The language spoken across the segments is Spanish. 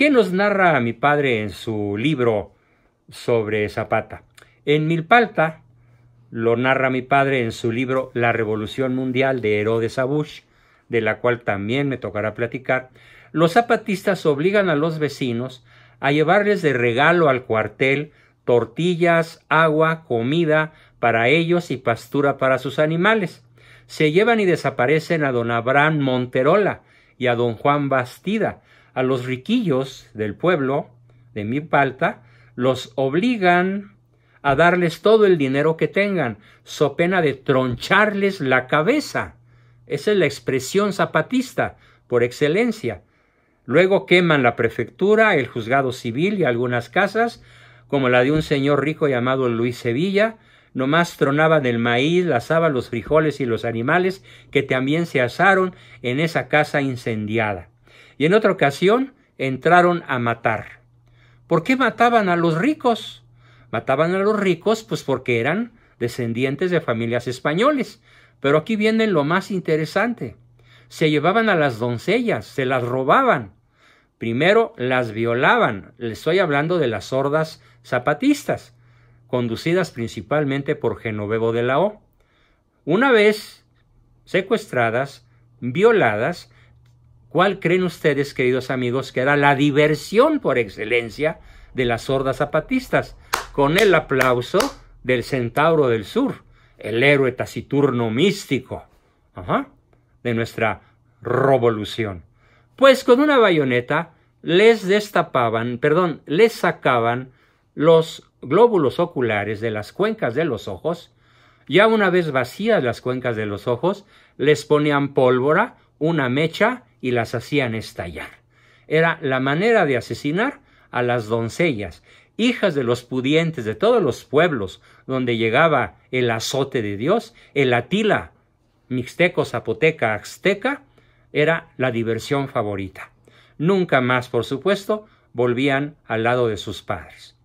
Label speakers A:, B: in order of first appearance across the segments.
A: ¿Qué nos narra mi padre en su libro sobre Zapata? En Milpalta lo narra mi padre en su libro La Revolución Mundial de Herodes Abush, de la cual también me tocará platicar. Los zapatistas obligan a los vecinos a llevarles de regalo al cuartel tortillas, agua, comida para ellos y pastura para sus animales. Se llevan y desaparecen a don Abraham Monterola, y a don Juan Bastida. A los riquillos del pueblo de mi palta los obligan a darles todo el dinero que tengan, so pena de troncharles la cabeza. Esa es la expresión zapatista por excelencia. Luego queman la prefectura, el juzgado civil y algunas casas, como la de un señor rico llamado Luis Sevilla, nomás tronaban el maíz, la los frijoles y los animales que también se asaron en esa casa incendiada. Y en otra ocasión entraron a matar. ¿Por qué mataban a los ricos? Mataban a los ricos pues porque eran descendientes de familias españoles. Pero aquí viene lo más interesante. Se llevaban a las doncellas, se las robaban. Primero las violaban, le estoy hablando de las sordas zapatistas conducidas principalmente por Genovevo de la O. Una vez secuestradas, violadas, ¿cuál creen ustedes, queridos amigos, que era la diversión por excelencia de las hordas zapatistas? Con el aplauso del Centauro del Sur, el héroe taciturno místico de nuestra revolución. Pues con una bayoneta les destapaban, perdón, les sacaban los glóbulos oculares de las cuencas de los ojos, ya una vez vacías las cuencas de los ojos, les ponían pólvora, una mecha y las hacían estallar. Era la manera de asesinar a las doncellas, hijas de los pudientes de todos los pueblos donde llegaba el azote de Dios, el Atila, mixteco, zapoteca, azteca, era la diversión favorita. Nunca más, por supuesto, volvían al lado de sus padres.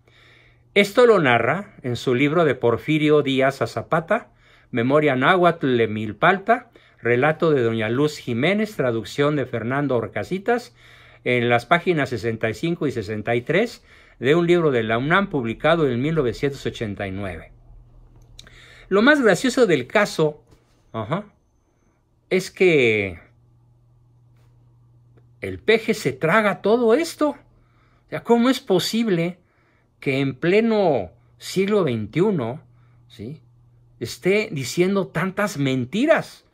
A: Esto lo narra en su libro de Porfirio Díaz Zapata, Memoria Náhuatl de Milpalta, relato de Doña Luz Jiménez, traducción de Fernando Orcasitas, en las páginas 65 y 63 de un libro de la UNAM publicado en 1989. Lo más gracioso del caso es que el peje se traga todo esto. ¿cómo es posible que en pleno siglo XXI ¿sí? esté diciendo tantas mentiras.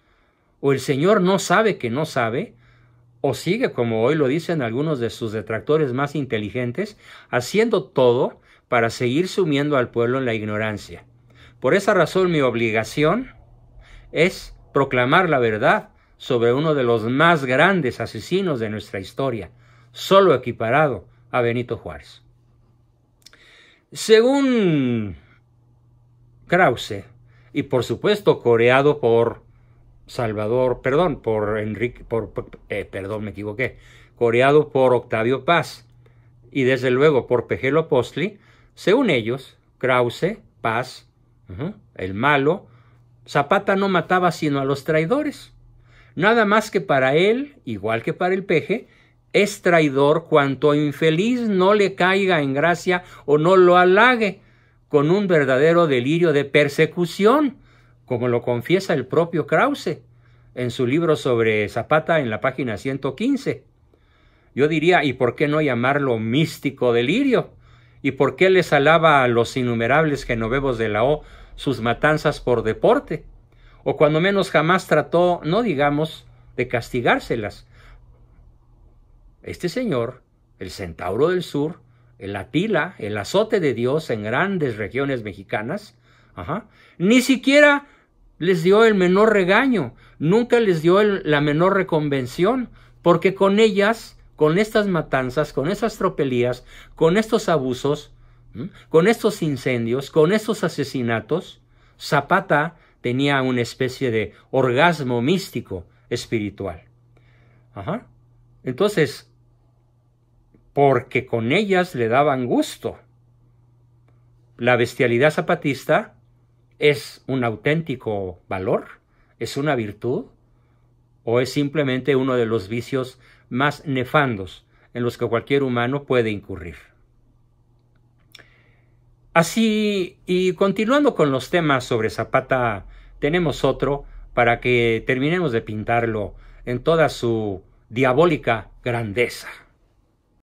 A: O el Señor no sabe que no sabe, o sigue, como hoy lo dicen algunos de sus detractores más inteligentes, haciendo todo para seguir sumiendo al pueblo en la ignorancia. Por esa razón mi obligación es proclamar la verdad sobre uno de los más grandes asesinos de nuestra historia, solo equiparado a Benito Juárez. Según Krause, y por supuesto coreado por Salvador, perdón, por Enrique, por, eh, perdón, me equivoqué, coreado por Octavio Paz y desde luego por Pejelo Postli, según ellos, Krause, Paz, el malo, Zapata no mataba sino a los traidores. Nada más que para él, igual que para el peje, es traidor cuanto infeliz no le caiga en gracia o no lo halague con un verdadero delirio de persecución, como lo confiesa el propio Krause en su libro sobre Zapata en la página 115. Yo diría, ¿y por qué no llamarlo místico delirio? ¿Y por qué les alaba a los innumerables genovevos de la O sus matanzas por deporte? O cuando menos jamás trató, no digamos, de castigárselas, este señor, el centauro del sur, el atila, el azote de Dios en grandes regiones mexicanas, ni siquiera les dio el menor regaño, nunca les dio la menor reconvención, porque con ellas, con estas matanzas, con esas tropelías, con estos abusos, con estos incendios, con estos asesinatos, Zapata tenía una especie de orgasmo místico espiritual. Ajá. Entonces, porque con ellas le daban gusto. La bestialidad zapatista es un auténtico valor, es una virtud, o es simplemente uno de los vicios más nefandos en los que cualquier humano puede incurrir. Así, y continuando con los temas sobre Zapata, tenemos otro para que terminemos de pintarlo en toda su diabólica grandeza.